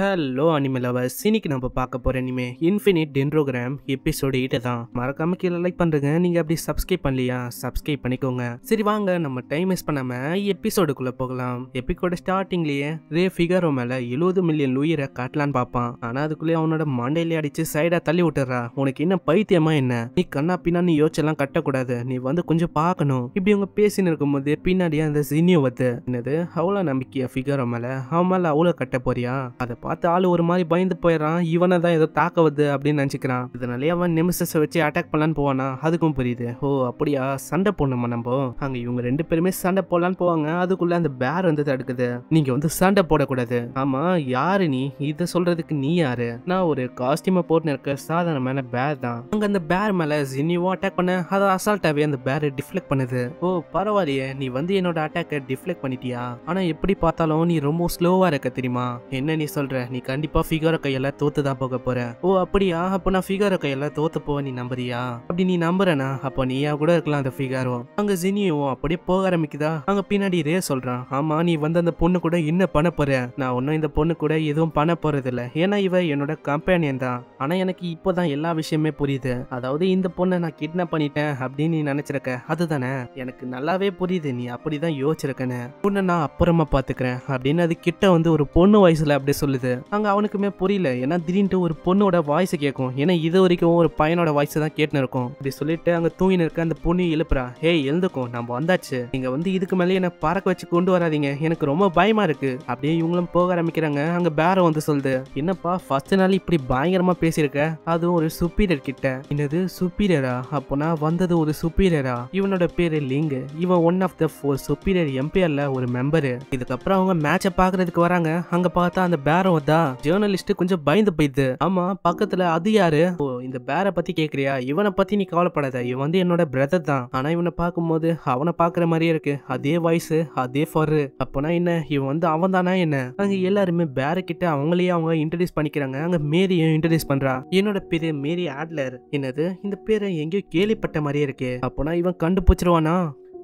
hello anime lovers இன்னைக்கு நம்ம பார்க்க போகிற இனிமே இன்ஃபினிட் டென்ட்ரோகிராம் எபிசோடு எயிட்டு தான் மறக்காம கீழே லைக் பண்ணுறங்க நீங்கள் அப்படி சப்ஸ்கிரைப் பண்ணலையா சப்ஸ்கிரைப் பண்ணிக்கோங்க சரி வாங்க நம்ம டைம் வேஸ்ட் பண்ணாமல் எபிசோடுக்குள்ளே போகலாம் எபிக்கோட ஸ்டார்டிங்லேயே ரே ஃபிகரோ மேலே எழுபது மில்லியன் லூயரை காட்டலான்னு பார்ப்பான் ஆனால் அதுக்குள்ளேயே அவனோட மண்டையிலே அடிச்சு சைடாக தள்ளி விட்டுறா உனக்கு என்ன பைத்தியமா என்ன நீ கண்ணா நீ யோசிச்செல்லாம் கட்டக்கூடாது நீ வந்து கொஞ்சம் பார்க்கணும் இப்படி அவங்க பேசின்னு இருக்கும்போது பின்னாடியே அந்த சினியோ வந்து என்னது அவ்வளோ நம்பிக்கையா ஃபிகரோ மேலே அவன் மேலே அவ்வளோ கட்ட போறியா அதை பார்த்து ஆள் ஒரு மாதிரி பயந்து போயிடறான் இவனை தான் ஏதோ தாக்க வருது அப்படின்னு நினச்சிக்கிறான் இதனாலே அவன் நிமிஷத்தை வச்சு அட்டாக் பண்ணலான்னு போவானா அதுக்கும் புரியுது ஓ அப்படியா சண்டை போடணுமா நம்ம அங்கே இவங்க ரெண்டு பேருமே சண்டை போடலான்னு போவாங்க அதுக்குள்ள அந்த பேர் வந்து தடுக்குது நீங்கள் வந்து சண்டை போடக்கூடாது ஆமாம் யாரு நீ இதை சொல்கிறதுக்கு நீ யாரு நான் ஒரு காஸ்டியூமை போட்டு இருக்க சாதாரணமான பேர் தான் அங்கே அந்த பேர் மேலே ஜினிவோ அட்டாக் பண்ண அதை அசால்ட்டாகவே அந்த பேரை டிஃப்ளெக்ட் பண்ணுது ஓ பரவாயில்லையே நீ வந்து என்னோட அட்டாக்கை டிஃப்ளெக்ட் பண்ணிட்டியா ஆனால் எப்படி பார்த்தாலும் நீ ரொம்ப ஸ்லோவாக இருக்க தெரியுமா என்ன நீ சொல்ற சொல்ற நீ கண்டிப்பா ஃபிகரோ கையில தோத்து தான் போக போற ஓ அப்படியா அப்போ நான் ஃபிகரோ கையில தோத்து போவ நீ நம்புறியா அப்படி நீ நம்புறனா அப்போ நீயா கூட இருக்கலாம் அந்த ஃபிகாரோ அங்க ஜினியும் அப்படியே போக ஆரம்பிக்குதா அங்க பின்னாடி ரே சொல்றான் ஆமா நீ வந்து அந்த பொண்ணு கூட என்ன பண்ண போற நான் ஒன்னும் இந்த பொண்ணு கூட எதுவும் பண்ண போறது இல்ல ஏன்னா இவ என்னோட கம்பேனியன் தான் ஆனா எனக்கு இப்போதான் எல்லா விஷயமே புரியுது அதாவது இந்த பொண்ணை நான் கிட்னாப் பண்ணிட்டேன் அப்படின்னு நீ நினைச்சிருக்க அதுதானே எனக்கு நல்லாவே புரியுது நீ அப்படிதான் யோசிச்சிருக்கேன்னு பொண்ணை நான் அப்புறமா பாத்துக்கிறேன் அப்படின்னு அது கிட்ட வந்து ஒரு பொண்ணு வயசுல அப்படியே சொல்லு சொல்லுது அங்க அவனுக்குமே புரியல ஏன்னா திடீர்னு ஒரு பொண்ணோட வாய்ஸ் கேட்கும் ஏன்னா இது வரைக்கும் ஒரு பையனோட வாய்ஸ் தான் கேட்டுன்னு இருக்கும் அப்படி சொல்லிட்டு அங்க தூங்கி இருக்க அந்த பொண்ணு எழுப்புறா ஹே எழுந்துக்கும் நம்ம வந்தாச்சு நீங்க வந்து இதுக்கு மேலே என்ன பறக்க வச்சு கொண்டு வராதிங்க எனக்கு ரொம்ப பயமா இருக்கு அப்படியே இவங்களும் போக ஆரம்பிக்கிறாங்க அங்க பேரை வந்து சொல்லுது என்னப்பா ஃபர்ஸ்ட் நாள் இப்படி பயங்கரமா பேசியிருக்க அதுவும் ஒரு சுப்பீரியர் கிட்ட என்னது சுப்பீரியரா அப்போனா வந்தது ஒரு சுப்பீரியரா இவனோட பேரு லிங்க் இவன் one of the four superior எம்பிஆர்ல ஒரு மெம்பரு இதுக்கப்புறம் அவங்க மேட்சை பாக்குறதுக்கு வராங்க அங்க பார்த்தா அந்த பேர யாரும் ஜேர்னலிஸ்ட் கொஞ்சம் பயந்து போயிது ஆமா பக்கத்துல அது யாரு ஓ இந்த பேரை பத்தி கேக்குறியா இவனை பத்தி நீ கவலைப்படாத இவன் வந்து என்னோட பிரதர் தான் ஆனா இவனை பார்க்கும்போது அவனை பாக்குற மாதிரியே இருக்கு அதே வாய்ஸ் அதே ஃபரு அப்போனா என்ன இவன் வந்து அவன் தானா என்ன அங்க எல்லாருமே பேர கிட்ட அவங்களே அவங்க இன்ட்ரடியூஸ் பண்ணிக்கிறாங்க அங்க மேரியும் இன்ட்ரடியூஸ் பண்றா என்னோட பேரு மேரி ஆட்லர் என்னது இந்த பேரை எங்கேயோ கேள்விப்பட்ட மாதிரியே இருக்கு அப்போனா இவன் கண்டுபிடிச்சிருவானா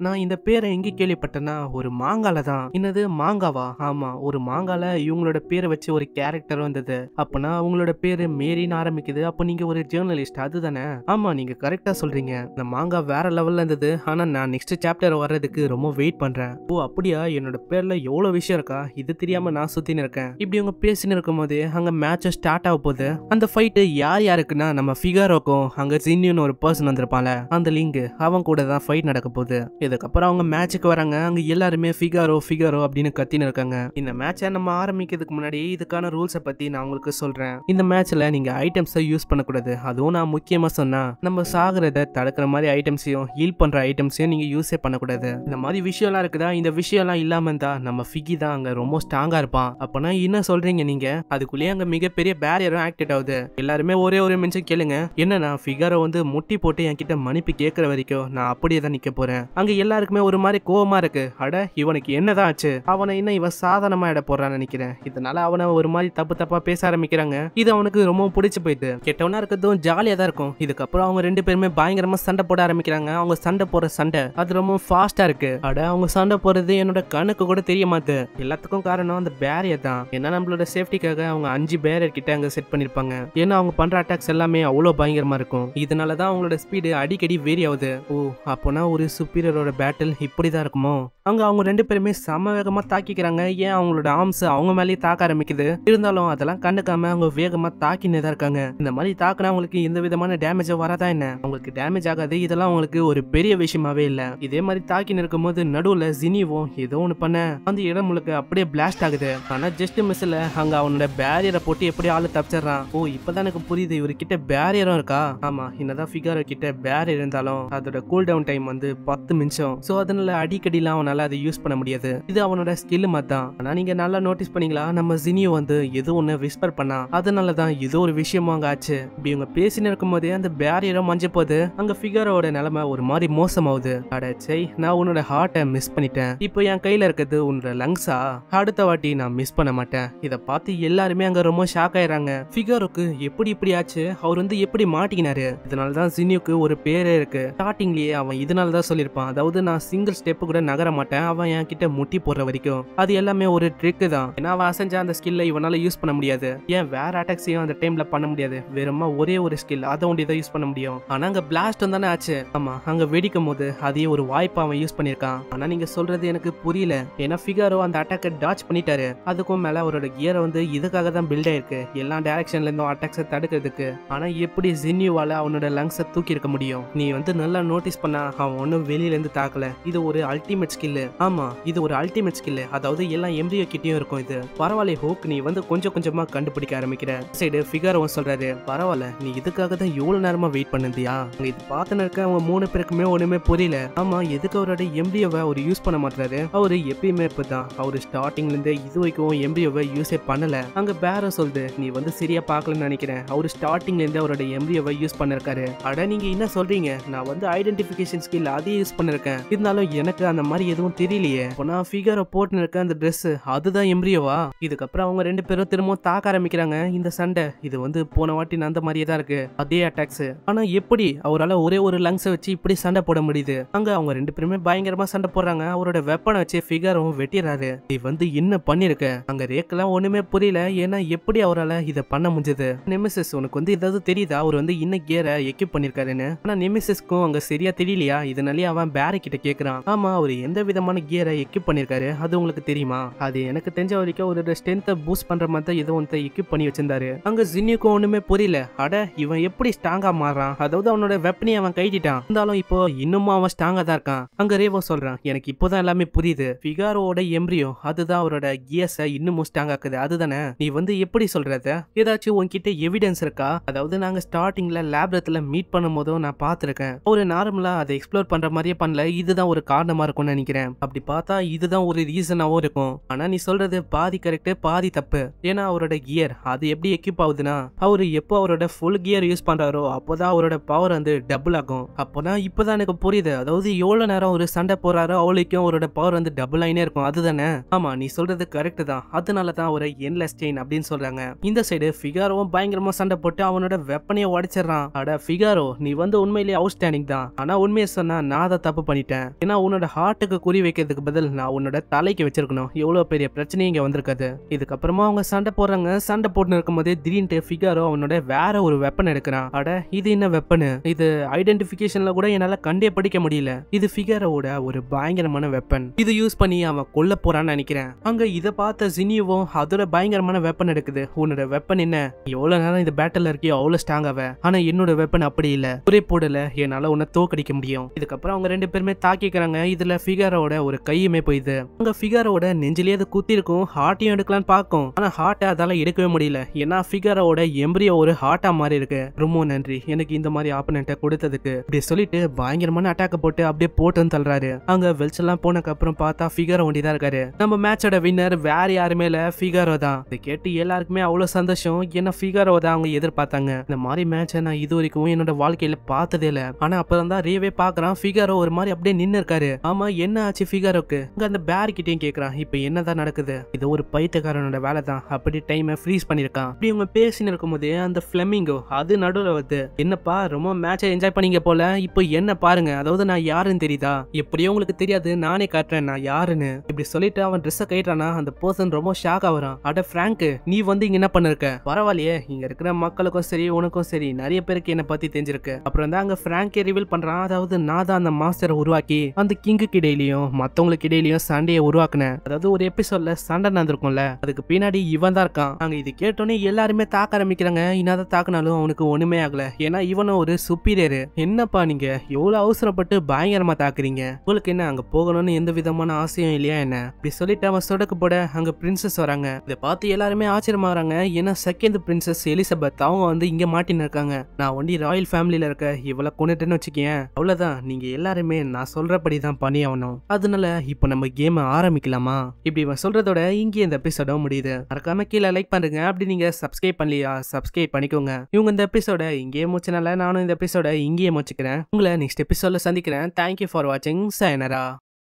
நான் இந்த பேரை எங்கே கேள்விப்பட்டேன்னா ஒரு மாங்கால தான் என்னது மாங்காவா ஆமா ஒரு மாங்கால இவங்களோட பேரை வச்சு ஒரு கேரக்டர் வந்தது அப்பனா அவங்களோட பேரு மேரின்னு ஆரம்பிக்குது அப்போ நீங்க ஒரு ஜேர்னலிஸ்ட் அதுதானே ஆமா நீங்க கரெக்டா சொல்றீங்க இந்த மாங்கா வேற லெவல்ல இருந்தது ஆனா நான் நெக்ஸ்ட் சாப்டர் வர்றதுக்கு ரொம்ப வெயிட் பண்றேன் ஓ அப்படியா என்னோட பேர்ல எவ்வளவு விஷயம் இருக்கா இது தெரியாம நான் சுத்தின்னு இருக்கேன் இப்படி அவங்க பேசின்னு போது அங்க மேட்ச் ஸ்டார்ட் ஆக போகுது அந்த ஃபைட்டு யார் யாருக்குன்னா நம்ம ஃபிகாரோக்கும் அங்க ஜின்யூன்னு ஒரு பர்சன் வந்திருப்பாங்க அந்த லிங்க் அவன் கூட தான் ஃபைட் நடக்க போகுது இதுக்கப்புறம் அவங்க மேட்சுக்கு வராங்க அங்கே எல்லாருமே ஃபிகாரோ ஃபிகாரோ அப்படின்னு கத்தின்னு இருக்காங்க இந்த மேட்சை நம்ம ஆரம்பிக்கிறதுக்கு முன்னாடி இதுக்கான ரூல்ஸை பற்றி நான் உங்களுக்கு சொல்கிறேன் இந்த மேட்ச்சில் நீங்கள் ஐட்டம்ஸை யூஸ் பண்ணக்கூடாது அதுவும் நான் முக்கியமாக சொன்னால் நம்ம சாகிறத தடுக்கிற மாதிரி ஐட்டம்ஸையும் ஹீல் பண்ணுற ஐட்டம்ஸையும் நீங்கள் யூஸே பண்ணக்கூடாது இந்த மாதிரி விஷயம்லாம் இருக்குதா இந்த விஷயம்லாம் இல்லாமல் இருந்தால் நம்ம ஃபிகி தான் அங்கே ரொம்ப ஸ்ட்ராங்காக இருப்பான் அப்பனா என்ன சொல்றீங்க நீங்கள் அதுக்குள்ளேயே அங்கே மிகப்பெரிய பேரியரும் ஆக்டிவ் ஆகுது எல்லாருமே ஒரே ஒரு மனுஷன் கேளுங்க என்னன்னா நான் வந்து முட்டி போட்டு என்கிட்ட மன்னிப்பு கேட்குற வரைக்கும் நான் அப்படியே தான் நிற்க போகிறேன் அங்கே எல்லாருக்குமே ஒரு மாதிரி கோவமா இருக்கு அட இவனுக்கு என்னதான் ஆச்சு அவனை இன்னும் இவன் சாதனமா இட போறான்னு நினைக்கிறேன் இதனால அவனை ஒரு மாதிரி தப்பு தப்பா பேச ஆரம்பிக்கிறாங்க இது அவனுக்கு ரொம்ப பிடிச்சு போயிட்டு கெட்டவனா இருக்கிறதும் ஜாலியா தான் இருக்கும் இதுக்கப்புறம் அவங்க ரெண்டு பேருமே பயங்கரமா சண்டை போட ஆரம்பிக்கிறாங்க அவங்க சண்டை போற சண்டை அது ரொம்ப ஃபாஸ்டா இருக்கு அட அவங்க சண்டை போறது என்னோட கணக்கு கூட தெரிய மாத்து எல்லாத்துக்கும் காரணம் அந்த பேரியர் தான் ஏன்னா நம்மளோட சேஃப்டிக்காக அவங்க அஞ்சு பேரியர் கிட்ட அங்க செட் பண்ணிருப்பாங்க ஏன்னா அவங்க பண்ற அட்டாக்ஸ் எல்லாமே அவ்வளோ பயங்கரமா இருக்கும் இதனாலதான் அவங்களோட ஸ்பீடு அடிக்கடி வேரி ஆகுது ஓ அப்போனா ஒரு சுப்பீரியரோட அவங்களோட பேட்டில் இப்படி தான் இருக்குமோ அங்க அவங்க ரெண்டு பேருமே சம வேகமா தாக்கிக்கிறாங்க ஏன் அவங்களோட ஆர்ம்ஸ் அவங்க மேலேயே தாக்க ஆரம்பிக்குது இருந்தாலும் அதெல்லாம் கண்டுக்காம அவங்க வேகமா தாக்கினே இருக்காங்க இந்த மாதிரி தாக்கினா அவங்களுக்கு எந்த விதமான டேமேஜும் வராதா என்ன அவங்களுக்கு டேமேஜ் ஆகாது இதெல்லாம் அவங்களுக்கு ஒரு பெரிய விஷயமாவே இல்ல இதே மாதிரி தாக்கின்னு போது நடுவுல ஜினிவும் ஏதோ ஒண்ணு பண்ண அந்த இடம் உங்களுக்கு அப்படியே பிளாஸ்ட் ஆகுது ஆனா ஜஸ்ட் மிஸ்ல அங்க அவனோட பேரியரை போட்டு எப்படி ஆளு தப்பிச்சிடறான் ஓ இப்பதான் எனக்கு புரியுது கிட்ட பேரியரும் இருக்கா ஆமா என்னதான் ஃபிகர் கிட்ட பேரியர் இருந்தாலும் அதோட கூல் டவுன் டைம் வந்து பத்து மினிட்ஸ் கொஞ்சம் ஸோ அதனால அடிக்கடிலாம் அவனால அதை யூஸ் பண்ண முடியாது இது அவனோட ஸ்கில் தான் ஆனால் நீங்க நல்லா நோட்டீஸ் பண்ணீங்களா நம்ம ஜினியோ வந்து எது ஒன்று விஸ்பர் பண்ணா அதனால தான் ஏதோ ஒரு விஷயமும் அங்கே ஆச்சு இப்படி இவங்க பேசினு போதே அந்த பேரியரும் மஞ்ச போது அங்க ஃபிகரோட நிலைமை ஒரு மாதிரி மோசமாகுது அடச்சை நான் உன்னோட ஹார்ட்டை மிஸ் பண்ணிட்டேன் இப்போ என் கையில இருக்கிறது உன்னோட லங்ஸா அடுத்த வாட்டி நான் மிஸ் பண்ண மாட்டேன் இதை பார்த்து எல்லாருமே அங்க ரொம்ப ஷாக் ஆயிடுறாங்க ஃபிகருக்கு எப்படி இப்படி ஆச்சு அவர் வந்து எப்படி மாட்டிக்கினாரு இதனால தான் ஜினியோக்கு ஒரு பேரே இருக்கு ஸ்டார்டிங்லயே அவன் இதனால தான் சொல்லியிருப்பான் அதாவது நான் சிங்கிள் ஸ்டெப்பு கூட நகர மாட்டேன் அவன் என் கிட்ட முட்டி போடுற வரைக்கும் அது எல்லாமே ஒரு ட்ரிக்கு தான் ஏன்னா அவன் அசைஞ்ச அந்த ஸ்கில்ல இவனால யூஸ் பண்ண முடியாது ஏன் வேற அட்டாக்ஸையும் அந்த டைம்ல பண்ண முடியாது வெறுமா ஒரே ஒரு ஸ்கில் அதை ஒண்டி தான் யூஸ் பண்ண முடியும் ஆனா அங்க பிளாஸ்ட் தானே ஆச்சு ஆமா அங்க வெடிக்கும் போது அதையே ஒரு வாய்ப்பு அவன் யூஸ் பண்ணிருக்கான் ஆனா நீங்க சொல்றது எனக்கு புரியல ஏன்னா ஃபிகாரோ அந்த அட்டாக்கை டாச் பண்ணிட்டாரு அதுக்கும் மேல அவரோட கியரை வந்து இதுக்காக தான் பில்ட் ஆயிருக்கு எல்லா டைரக்ஷன்ல இருந்தும் அட்டாக்ஸை தடுக்கிறதுக்கு ஆனா எப்படி ஜின்யூவால அவனோட லங்ஸை தூக்கி இருக்க முடியும் நீ வந்து நல்லா நோட்டீஸ் பண்ணா அவன் வெளியில இருந்து தாக்கல இது ஒரு அல்டிமேட் ஸ்கில்லு ஆமா இது ஒரு அல்டிமேட் ஸ்கில்லு அதாவது எல்லா எம்ரியோ கிட்டயும் இருக்கும் இது பரவாயில்ல ஹோக் நீ வந்து கொஞ்சம் கொஞ்சமா கண்டுபிடிக்க ஆரம்பிக்கிற சைடு ஃபிகாரோவும் சொல்றாரு பரவாயில்ல நீ இதுக்காக தான் இவ்வளவு நேரமா வெயிட் பண்ணிருந்தியா இது பாத்தனருக்கு இருக்க அவங்க மூணு பேருக்குமே ஒண்ணுமே புரியல ஆமா எதுக்கு அவரோட எம்டிஓவை அவர் யூஸ் பண்ண மாட்டாரு அவரு எப்பயுமே இப்பதான் அவரு ஸ்டார்டிங்ல இருந்து இது வரைக்கும் எம்டிஓவை யூஸே பண்ணல அங்க பேர சொல்லுது நீ வந்து சரியா பாக்கலன்னு நினைக்கிறேன் அவரு ஸ்டார்டிங்ல இருந்து அவரோட எம்டிஓவை யூஸ் பண்ணிருக்காரு அட நீங்க என்ன சொல்றீங்க நான் வந்து ஐடென்டிபிகேஷன் ஸ்கில் அதையும் யூஸ் பண்ண இருக்கேன் இருந்தாலும் எனக்கு அந்த மாதிரி எதுவும் தெரியலையே நான் ஃபிகரை போட்டுன்னு இருக்க அந்த ட்ரெஸ் அதுதான் எம்ரியோவா இதுக்கப்புறம் அவங்க ரெண்டு பேரும் திரும்பவும் தாக்க ஆரம்பிக்கிறாங்க இந்த சண்டை இது வந்து போன வாட்டி நடந்த மாதிரியே தான் இருக்கு அதே அட்டாக்ஸ் ஆனா எப்படி அவரால் ஒரே ஒரு லங்ஸை வச்சு இப்படி சண்டை போட முடியுது அங்க அவங்க ரெண்டு பேருமே பயங்கரமா சண்டை போடுறாங்க அவரோட வெப்பனை வச்சு ஃபிகரும் வெட்டிடுறாரு நீ வந்து என்ன பண்ணிருக்க அங்க ரேக்கெல்லாம் ஒண்ணுமே புரியல ஏன்னா எப்படி அவரால் இதை பண்ண முடிஞ்சது நெமிசஸ் உனக்கு வந்து ஏதாவது தெரியுதா அவர் வந்து இன்னும் கேரை எக்யூப் பண்ணிருக்காருன்னு ஆனா நெமிசஸ்க்கும் அங்க சரியா தெரியலையா இதனாலே அவன் ஹாரி கிட்ட கேக்குறான் ஆமா அவர் எந்த விதமான கியரை எக்யூப் பண்ணிருக்காரு அது உங்களுக்கு தெரியுமா அது எனக்கு தெரிஞ்ச வரைக்கும் அவரோட ஸ்ட்ரென்த்தை பூஸ்ட் பண்ற மாதிரி தான் ஏதோ ஒன்று எக்யூப் பண்ணி வச்சிருந்தாரு அங்க ஜின்னுக்கும் ஒண்ணுமே புரியல அட இவன் எப்படி ஸ்ட்ராங்கா மாறான் அதாவது அவனோட வெப்பனி அவன் கைட்டிட்டான் இருந்தாலும் இப்போ இன்னும் அவன் ஸ்ட்ராங்கா தான் இருக்கான் அங்க ரேவோ சொல்றான் எனக்கு இப்போதான் எல்லாமே புரியுது பிகாரோட எம்ரியோ அதுதான் அவரோட கியர்ஸை இன்னும் ஸ்ட்ராங் ஆக்குது அதுதானே நீ வந்து எப்படி சொல்றத ஏதாச்சும் உன்கிட்ட எவிடன்ஸ் இருக்கா அதாவது நாங்க ஸ்டார்டிங்ல லேப்ரத்துல மீட் பண்ணும் போதும் நான் பார்த்துருக்கேன் ஒரு நார்மலா அதை எக்ஸ்ப்ளோர் பண்ற மாதிரியே பண்ணல ரீசனில் இதுதான் ஒரு காரணமாக இருக்கும்னு நினைக்கிறேன் அப்படி பார்த்தா இதுதான் ஒரு ரீசனாகவும் இருக்கும் ஆனால் நீ சொல்கிறது பாதி கரெக்டு பாதி தப்பு ஏன்னா அவரோட கியர் அது எப்படி எக்யூப் ஆகுதுன்னா அவர் எப்போ அவரோட ஃபுல் கியர் யூஸ் பண்ணுறாரோ அப்போ தான் அவரோட பவர் வந்து டபுள் ஆகும் அப்போனா இப்போ தான் எனக்கு புரியுது அதாவது எவ்வளோ நேரம் ஒரு சண்டை போகிறாரோ அவளுக்கும் அவரோட பவர் வந்து டபுள் ஆயினே இருக்கும் அதுதானே ஆமாம் நீ சொல்கிறது கரெக்டு தான் அதனால தான் அவரை என்லெஸ் செயின் அப்படின்னு சொல்கிறாங்க இந்த சைடு ஃபிகாரோவும் பயங்கரமாக சண்டை போட்டு அவனோட வெப்பனையை உடைச்சிடறான் அட ஃபிகாரோ நீ வந்து உண்மையிலேயே அவுட்ஸ்டாண்டிங் தான் ஆனால் உண்மையை சொன்னால் நான் அதை தப்பு பண்ணிட்டேன் ஏன்னா உன்னோட ஹார்ட்டுக்கு குறி வைக்கிறதுக்கு பதில் நான் உன்னோட தலைக்கு வச்சிருக்கணும் எவ்வளோ பெரிய பிரச்சனையும் இங்கே வந்திருக்காது இதுக்கப்புறமா அவங்க சண்டை போடுறாங்க சண்டை போட்டு இருக்கும்போது திடீர்னு ஃபிகாரோ அவனோட வேற ஒரு வெப்பன் எடுக்கிறான் அட இது என்ன வெப்பனு இது ஐடென்டிஃபிகேஷன்ல கூட என்னால் கண்டே படிக்க முடியல இது ஃபிகாரோட ஒரு பயங்கரமான வெப்பன் இது யூஸ் பண்ணி அவன் கொல்ல போறான்னு நினைக்கிறேன் அங்க இதை பார்த்த ஜினியோவும் அதோட பயங்கரமான வெப்பன் எடுக்குது உன்னோட வெப்பன் என்ன எவ்வளவு நேரம் இந்த பேட்டில் இருக்கியோ அவ்வளோ ஸ்ட்ராங் ஆவ ஆனா என்னோட வெப்பன் அப்படி இல்ல ஒரே போடல என்னால உன்னை தோக்கடிக்க முடியும் இதுக்கப்புறம் அவங்க ரெண்டு பேருமே தாக்கிக்கிறாங்க இதுல ஃபிகரோட ஒரு கையுமே போயிது அங்க ஃபிகரோட நெஞ்சிலேயே அது குத்திருக்கும் ஹார்ட்டையும் எடுக்கலாம்னு பார்க்கும் ஆனா ஹார்ட்டை அதால எடுக்கவே முடியல ஏன்னா ஃபிகரோட எம்பிரியோ ஒரு ஹார்ட்டா மாதிரி இருக்கு ரொம்ப நன்றி எனக்கு இந்த மாதிரி ஆப்பனண்ட்டை கொடுத்ததுக்கு அப்படி சொல்லிட்டு பயங்கரமான அட்டாக் போட்டு அப்படியே போட்டு தள்ளுறாரு அங்க வெளிச்செல்லாம் போனதுக்கு அப்புறம் பார்த்தா ஃபிகரோ ஒண்டி தான் இருக்காரு நம்ம மேட்சோட வின்னர் வேற யாருமே இல்ல ஃபிகரோ தான் இதை கேட்டு எல்லாருக்குமே அவ்வளவு சந்தோஷம் ஏன்னா ஃபிகரோ தான் அவங்க எதிர்பார்த்தாங்க இந்த மாதிரி மேட்சை நான் இது வரைக்கும் என்னோட வாழ்க்கையில பார்த்ததே இல்லை ஆனா அப்புறம் தான் ரீவே பாக்குறான் ஃபிகரோ ஒரு மாதிரி மாதிரி அப்படியே நின்று இருக்காரு ஆமா என்ன ஆச்சு ஃபிகாரோக்கு அங்க அந்த பேர் கிட்டயும் கேக்குறான் இப்ப என்னதான் நடக்குது இது ஒரு பைத்தியக்காரனோட வேலை தான் அப்படி டைம் ஃப்ரீஸ் பண்ணிருக்கான் அப்படி இவங்க பேசின்னு போது அந்த பிளமிங்கோ அது நடுவில் வந்து என்னப்பா ரொம்ப மேட்ச என்ஜாய் பண்ணீங்க போல இப்போ என்ன பாருங்க அதாவது நான் யாருன்னு தெரியுதா எப்படியோ உங்களுக்கு தெரியாது நானே காட்டுறேன் நான் யாருன்னு இப்படி சொல்லிட்டு அவன் ட்ரெஸ்ஸை கைட்டானா அந்த பர்சன் ரொம்ப ஷாக் ஆகுறான் அட பிராங்க் நீ வந்து இங்க என்ன பண்ணிருக்க பரவாயில்லையே இங்க இருக்கிற மக்களுக்கும் சரி உனக்கும் சரி நிறைய பேருக்கு என்ன பத்தி தெரிஞ்சிருக்கு அப்புறம் தான் அங்க பிராங்கே ரிவீல் பண்றான் அதாவது நான் தான் அந்த மாஸ்டர் கதாபாத்திரம் உருவாக்கி அந்த கிங்குக்கு இடையிலையும் மற்றவங்களுக்கு இடையிலையும் சண்டையை உருவாக்குனேன் அதாவது ஒரு எபிசோட்ல சண்டை நடந்திருக்கும்ல அதுக்கு பின்னாடி இவன் தான் இருக்கான் அங்க இது கேட்டோன்னே எல்லாருமே தாக்க ஆரம்பிக்கிறாங்க இன்னாதான் தாக்குனாலும் அவனுக்கு ஒண்ணுமே ஆகல ஏன்னா இவனும் ஒரு சுப்பீரியர் என்னப்பா நீங்க எவ்வளவு அவசரப்பட்டு பயங்கரமா தாக்குறீங்க உங்களுக்கு என்ன அங்க போகணும்னு எந்த விதமான ஆசையும் இல்லையா என்ன இப்படி சொல்லிட்டு அவன் சொடக்கு போட அங்க பிரின்சஸ் வராங்க இதை பார்த்து எல்லாருமே ஆச்சரியமாகறாங்க ஏன்னா செகண்ட் பிரின்சஸ் எலிசபெத் அவங்க வந்து இங்க மாட்டின்னு இருக்காங்க நான் ஒண்டி ராயல் ஃபேமிலியில இருக்க இவ்வளவு கொண்டுட்டேன்னு வச்சுக்கேன் அவ்வளவுதான் நீங்க எல்லாருமே நான் சொல்றபடி தான் பண்ணி ஆகணும் அதனால இப்போ நம்ம கேம் ஆரம்பிக்கலாமா இப்படி இவன் சொல்றதோட இங்கே இந்த எபிசோட முடியுது மறக்காம கீழே லைக் பண்ணுங்க அப்படி நீங்க சப்ஸ்கிரைப் பண்ணலையா சப்ஸ்கிரைப் பண்ணிக்கோங்க இவங்க இந்த எபிசோட இங்கேயே முடிச்சனால நானும் இந்த எபிசோட இங்கேயே முடிச்சுக்கிறேன் உங்களை நெக்ஸ்ட் எபிசோட சந்திக்கிறேன் தேங்க்யூ ஃபார் வாட்சிங் சயனரா